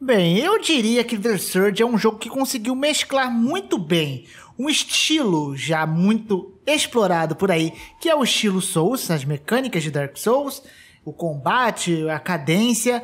Bem, eu diria que The Surge é um jogo que conseguiu mesclar muito bem um estilo já muito explorado por aí, que é o estilo Souls, as mecânicas de Dark Souls, o combate, a cadência,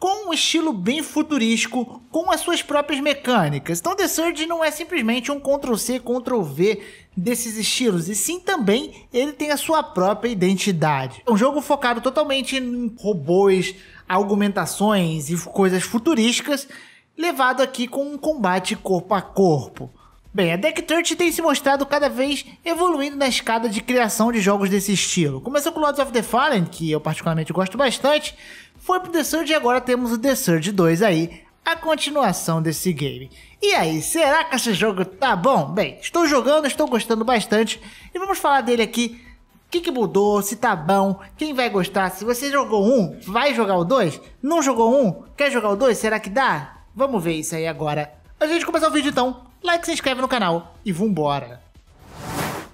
com um estilo bem futurístico, com as suas próprias mecânicas. Então The Surge não é simplesmente um Ctrl-C, Ctrl-V desses estilos, e sim também ele tem a sua própria identidade. É um jogo focado totalmente em robôs, argumentações e coisas futurísticas, levado aqui com um combate corpo a corpo. Bem, a Deck 30 tem se mostrado cada vez evoluindo na escada de criação de jogos desse estilo. Começou com Lords of the Fallen, que eu particularmente gosto bastante, foi pro The Surge e agora temos o The Surge 2 aí, a continuação desse game. E aí, será que esse jogo tá bom? Bem, estou jogando, estou gostando bastante e vamos falar dele aqui que, que mudou, se tá bom, quem vai gostar. Se você jogou um, vai jogar o dois? Não jogou um? Quer jogar o dois? Será que dá? Vamos ver isso aí agora. A gente começar o vídeo então. Like, se inscreve no canal e vambora.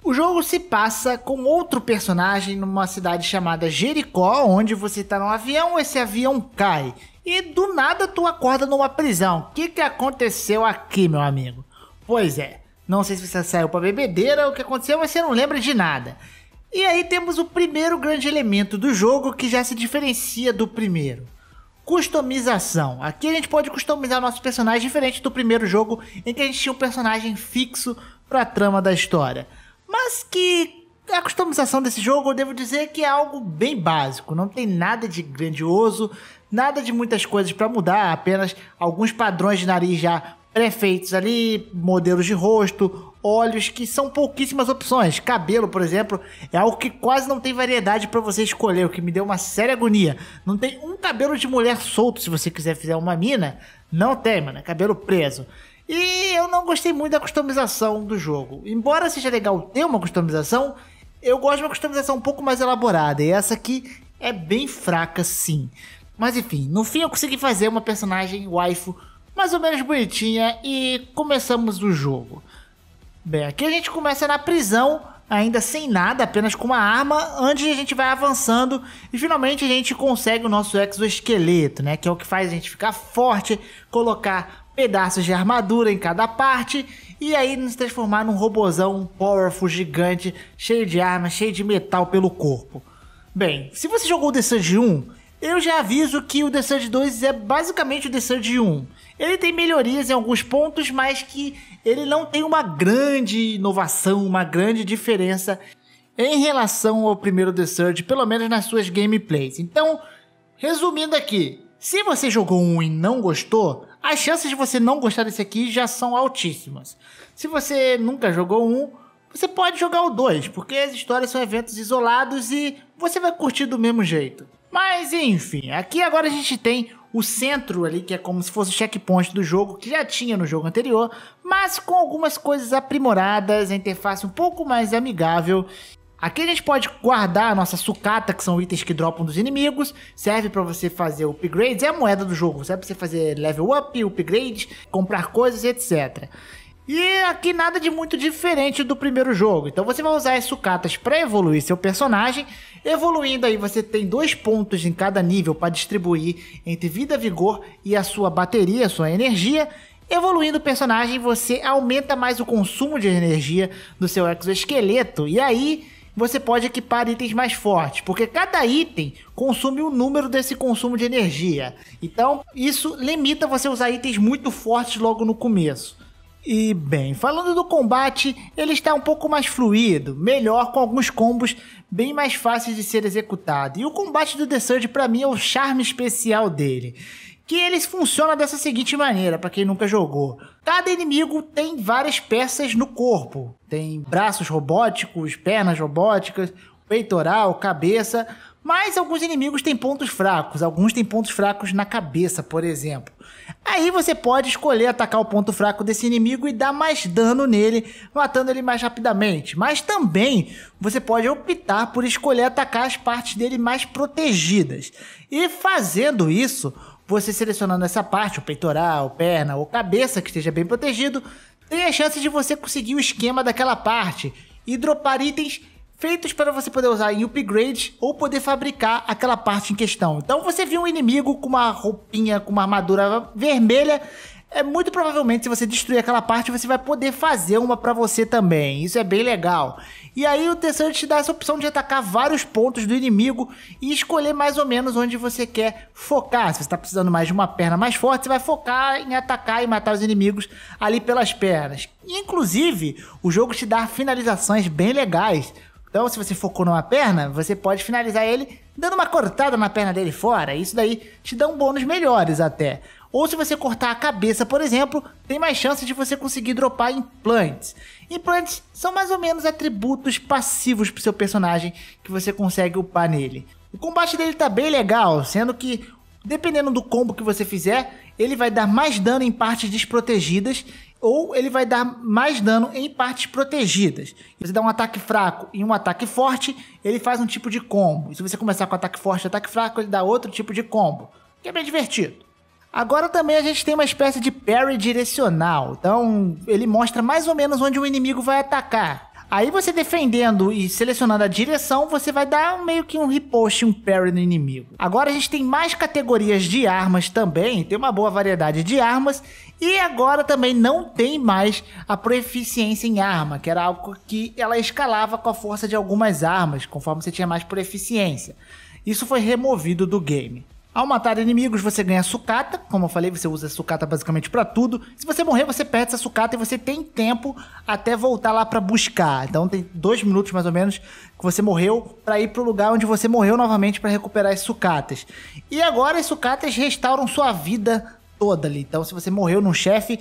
O jogo se passa com outro personagem numa cidade chamada Jericó, onde você tá num avião, esse avião cai. E do nada tu acorda numa prisão. O que, que aconteceu aqui, meu amigo? Pois é, não sei se você saiu pra bebedeira, ou o que aconteceu, mas você não lembra de nada. E aí temos o primeiro grande elemento do jogo que já se diferencia do primeiro. Customização. Aqui a gente pode customizar nossos personagens diferente do primeiro jogo em que a gente tinha um personagem fixo para a trama da história. Mas que a customização desse jogo, eu devo dizer que é algo bem básico, não tem nada de grandioso, nada de muitas coisas para mudar, apenas alguns padrões de nariz já prefeitos ali, modelos de rosto, olhos, que são pouquíssimas opções. Cabelo, por exemplo, é algo que quase não tem variedade para você escolher, o que me deu uma séria agonia. Não tem um cabelo de mulher solto, se você quiser fazer uma mina, não tem, mano, é cabelo preso. E eu não gostei muito da customização do jogo. Embora seja legal ter uma customização, eu gosto de uma customização um pouco mais elaborada, e essa aqui é bem fraca, sim. Mas enfim, no fim eu consegui fazer uma personagem waifu mais ou menos bonitinha e começamos o jogo. Bem, aqui a gente começa na prisão, ainda sem nada, apenas com uma arma, Antes a gente vai avançando e finalmente a gente consegue o nosso exoesqueleto, né? Que é o que faz a gente ficar forte, colocar pedaços de armadura em cada parte e aí nos transformar num robozão um powerful gigante, cheio de armas, cheio de metal pelo corpo. Bem, se você jogou o The Surge 1, eu já aviso que o The Surge 2 é basicamente o The Surge 1. Ele tem melhorias em alguns pontos, mas que ele não tem uma grande inovação, uma grande diferença em relação ao primeiro The Surge, pelo menos nas suas gameplays. Então, resumindo aqui, se você jogou um e não gostou, as chances de você não gostar desse aqui já são altíssimas. Se você nunca jogou um, você pode jogar o dois, porque as histórias são eventos isolados e você vai curtir do mesmo jeito. Mas enfim, aqui agora a gente tem o centro ali, que é como se fosse o checkpoint do jogo, que já tinha no jogo anterior, mas com algumas coisas aprimoradas, a interface um pouco mais amigável. Aqui a gente pode guardar a nossa sucata, que são itens que dropam dos inimigos, serve para você fazer upgrades, é a moeda do jogo, serve para você fazer level up, upgrade, comprar coisas, etc. E aqui nada de muito diferente do primeiro jogo. Então você vai usar as sucatas para evoluir seu personagem. Evoluindo aí, você tem dois pontos em cada nível para distribuir entre vida, vigor e a sua bateria, sua energia. Evoluindo o personagem, você aumenta mais o consumo de energia do seu exoesqueleto. E aí você pode equipar itens mais fortes, porque cada item consome o um número desse consumo de energia. Então, isso limita você usar itens muito fortes logo no começo. E bem, falando do combate, ele está um pouco mais fluido, melhor com alguns combos bem mais fáceis de ser executado. E o combate do The Surge para mim é o charme especial dele, que ele funciona dessa seguinte maneira, para quem nunca jogou. Cada inimigo tem várias peças no corpo. Tem braços robóticos, pernas robóticas, peitoral, cabeça, mas alguns inimigos têm pontos fracos, alguns têm pontos fracos na cabeça, por exemplo. Aí você pode escolher atacar o ponto fraco desse inimigo e dar mais dano nele, matando ele mais rapidamente. Mas também você pode optar por escolher atacar as partes dele mais protegidas. E fazendo isso, você selecionando essa parte, o peitoral, perna ou cabeça que esteja bem protegido, tem a chance de você conseguir o esquema daquela parte e dropar itens feitos para você poder usar em upgrade ou poder fabricar aquela parte em questão. Então você viu um inimigo com uma roupinha, com uma armadura vermelha, é muito provavelmente se você destruir aquela parte, você vai poder fazer uma para você também. Isso é bem legal. E aí o terceiro te dá essa opção de atacar vários pontos do inimigo e escolher mais ou menos onde você quer focar. Se você está precisando mais de uma perna mais forte, você vai focar em atacar e matar os inimigos ali pelas pernas. inclusive, o jogo te dá finalizações bem legais. Então, se você focou numa perna, você pode finalizar ele dando uma cortada na perna dele fora. Isso daí te dá um bônus melhores até. Ou se você cortar a cabeça, por exemplo, tem mais chance de você conseguir dropar implantes. Implantes são mais ou menos atributos passivos pro seu personagem que você consegue upar nele. O combate dele tá bem legal, sendo que dependendo do combo que você fizer, ele vai dar mais dano em partes desprotegidas ou ele vai dar mais dano em partes protegidas. Você dá um ataque fraco e um ataque forte, ele faz um tipo de combo. E se você começar com ataque forte e ataque fraco, ele dá outro tipo de combo, que é bem divertido. Agora também a gente tem uma espécie de parry direcional, então ele mostra mais ou menos onde o inimigo vai atacar. Aí você defendendo e selecionando a direção, você vai dar meio que um riposte, um parry no inimigo. Agora a gente tem mais categorias de armas também, tem uma boa variedade de armas. E agora também não tem mais a proficiência em arma, que era algo que ela escalava com a força de algumas armas, conforme você tinha mais proficiência. Isso foi removido do game. Ao matar inimigos, você ganha sucata. Como eu falei, você usa sucata basicamente para tudo. Se você morrer, você perde essa sucata e você tem tempo até voltar lá para buscar. Então tem dois minutos mais ou menos que você morreu para ir pro lugar onde você morreu novamente para recuperar as sucatas. E agora as sucatas restauram sua vida toda ali. Então se você morreu num chefe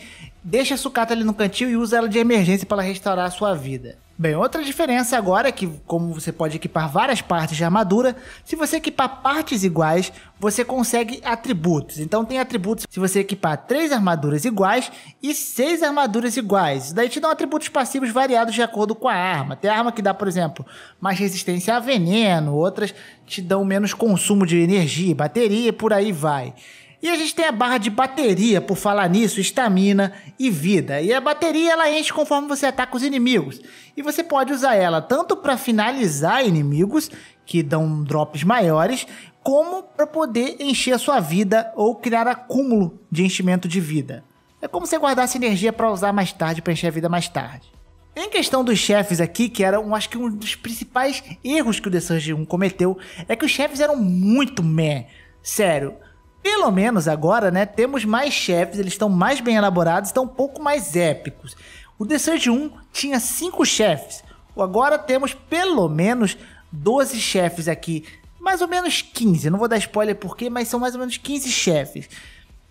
deixa a sucata ali no cantil e usa ela de emergência para restaurar a sua vida. Bem, outra diferença agora é que, como você pode equipar várias partes de armadura, se você equipar partes iguais, você consegue atributos. Então tem atributos se você equipar três armaduras iguais e seis armaduras iguais. Isso daí te dão atributos passivos variados de acordo com a arma. Tem arma que dá, por exemplo, mais resistência a veneno, outras te dão menos consumo de energia, bateria e por aí vai. E a gente tem a barra de bateria, por falar nisso, estamina e vida. E a bateria ela enche conforme você ataca os inimigos. E você pode usar ela tanto para finalizar inimigos que dão drops maiores, como para poder encher a sua vida ou criar acúmulo de enchimento de vida. É como se guardasse energia para usar mais tarde, para encher a vida mais tarde. Em questão dos chefes aqui, que era, um, acho que um dos principais erros que o The Surge 1 cometeu, é que os chefes eram muito meh. Sério, pelo menos agora, né, temos mais chefes, eles estão mais bem elaborados, estão um pouco mais épicos. O The Surge 1 tinha 5 chefes. Agora temos pelo menos 12 chefes aqui. Mais ou menos 15, não vou dar spoiler porquê, mas são mais ou menos 15 chefes.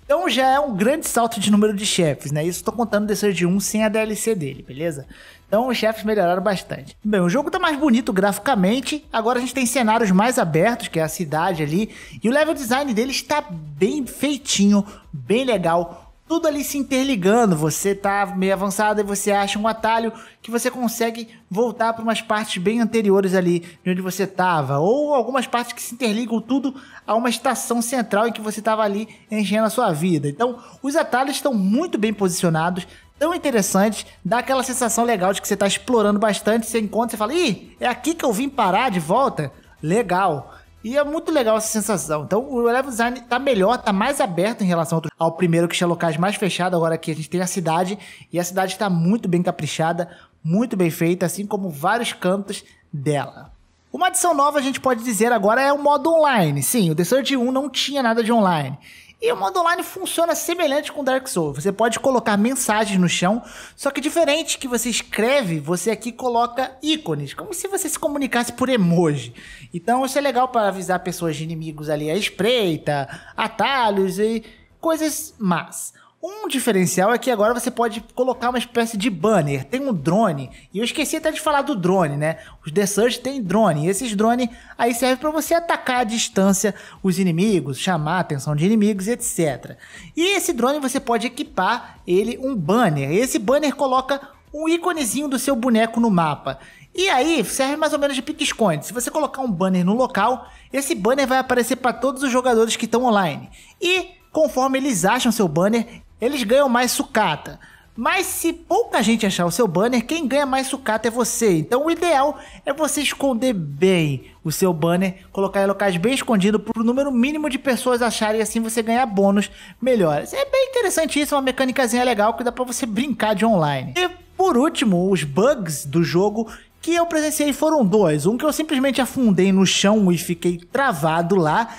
Então já é um grande salto de número de chefes, né? Isso estou contando o de um sem a DLC dele, beleza? Então os chefes melhoraram bastante. Bem, o jogo tá mais bonito graficamente. Agora a gente tem cenários mais abertos, que é a cidade ali. E o level design dele está bem feitinho, bem legal tudo ali se interligando. Você tá meio avançado e você acha um atalho que você consegue voltar para umas partes bem anteriores ali de onde você estava, ou algumas partes que se interligam tudo a uma estação central em que você estava ali enchendo a sua vida. Então, os atalhos estão muito bem posicionados, tão interessantes, dá aquela sensação legal de que você está explorando bastante, você encontra e fala: "Ih, é aqui que eu vim parar de volta". Legal. E é muito legal essa sensação. Então, o level design tá melhor, tá mais aberto em relação ao primeiro, que tinha locais mais fechados. Agora aqui a gente tem a cidade, e a cidade está muito bem caprichada, muito bem feita, assim como vários cantos dela. Uma adição nova, a gente pode dizer agora, é o modo online. Sim, o The Surge 1 não tinha nada de online. E o modo online funciona semelhante com Dark Souls. Você pode colocar mensagens no chão, só que diferente que você escreve, você aqui coloca ícones, como se você se comunicasse por emoji. Então isso é legal para avisar pessoas de inimigos ali à espreita, atalhos e coisas más. Um diferencial é que agora você pode colocar uma espécie de banner. Tem um drone. E eu esqueci até de falar do drone, né? Os The Surge tem drone. E esses drones aí servem para você atacar à distância os inimigos, chamar a atenção de inimigos, etc. E esse drone você pode equipar ele um banner. esse banner coloca um íconezinho do seu boneco no mapa. E aí serve mais ou menos de pique-esconde. Se você colocar um banner no local, esse banner vai aparecer para todos os jogadores que estão online. E conforme eles acham seu banner, eles ganham mais sucata. Mas se pouca gente achar o seu banner, quem ganha mais sucata é você. Então o ideal é você esconder bem o seu banner, colocar em locais bem escondidos para o número mínimo de pessoas acharem e assim você ganhar bônus melhores. É bem interessante isso, é uma mecânicazinha legal que dá para você brincar de online. E por último, os bugs do jogo que eu presenciei foram dois. Um que eu simplesmente afundei no chão e fiquei travado lá.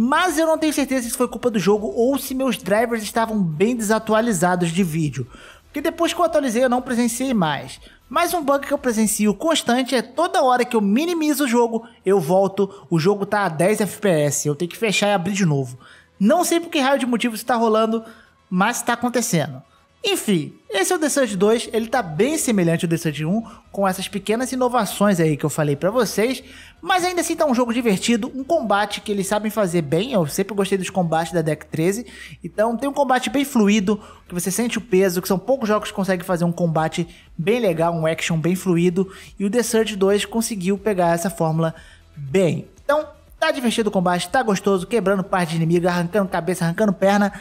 Mas eu não tenho certeza se isso foi culpa do jogo ou se meus drivers estavam bem desatualizados de vídeo. Porque depois que eu atualizei eu não presenciei mais. Mas um bug que eu presencio constante é toda hora que eu minimizo o jogo, eu volto, o jogo tá a 10 FPS, eu tenho que fechar e abrir de novo. Não sei por que raio de motivo isso tá rolando, mas tá acontecendo. Enfim, esse é o The Surge 2, ele tá bem semelhante ao The Surge 1, com essas pequenas inovações aí que eu falei para vocês, mas ainda assim tá um jogo divertido, um combate que eles sabem fazer bem, eu sempre gostei dos combates da Deck 13, então tem um combate bem fluido, que você sente o peso, que são poucos jogos que conseguem fazer um combate bem legal, um action bem fluido, e o The Surge 2 conseguiu pegar essa fórmula bem. Então, tá divertido o combate, tá gostoso, quebrando parte de inimigo, arrancando cabeça, arrancando perna,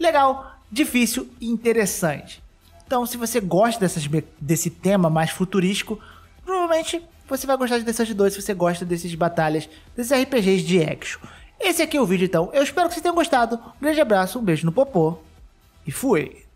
legal, difícil e interessante. Então, se você gosta dessas, desse tema mais futurístico, provavelmente você vai gostar de Descent 2 se você gosta dessas batalhas, desses RPGs de action. Esse aqui é o vídeo, então. Eu espero que vocês tenham gostado. Um grande abraço, um beijo no popô e fui!